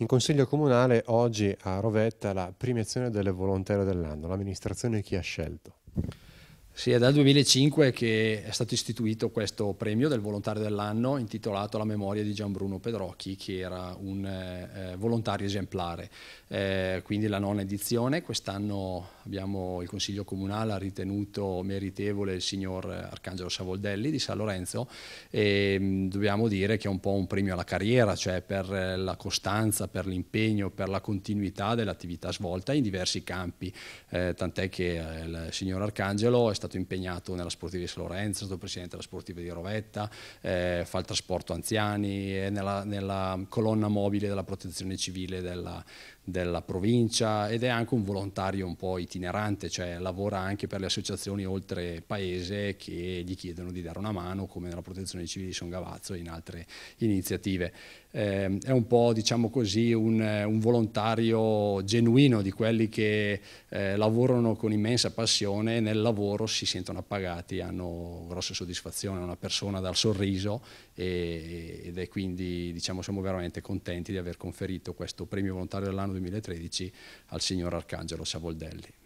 In consiglio comunale oggi a Rovetta la premiazione delle volontarie dell'anno, l'amministrazione chi ha scelto. Sì, è dal 2005 che è stato istituito questo premio del volontario dell'anno intitolato alla memoria di Gian Bruno Pedrocchi che era un eh, eh, volontario esemplare, eh, quindi la nona edizione. Quest'anno il Consiglio Comunale ha ritenuto meritevole il signor Arcangelo Savoldelli di San Lorenzo e mh, mm, dobbiamo dire che è un po' un premio alla carriera, cioè per la costanza, per l'impegno, per la continuità dell'attività svolta in diversi campi, eh, tant'è che eh, il signor Arcangelo è stato stato impegnato nella Sportiva di San Lorenzo, è stato presidente della Sportiva di Rovetta, eh, fa il trasporto anziani, è nella, nella colonna mobile della protezione civile della, della provincia ed è anche un volontario un po' itinerante, cioè lavora anche per le associazioni oltre paese che gli chiedono di dare una mano come nella protezione civile di Son Gavazzo e in altre iniziative eh, è un po' diciamo così un, eh, un volontario genuino di quelli che eh, lavorano con immensa passione, e nel lavoro si sentono appagati, hanno grosse soddisfazioni, una persona dal sorriso e, ed è quindi diciamo siamo veramente contenti di aver conferito questo premio volontario dell'anno 2013 al signor Arcangelo Savoldelli.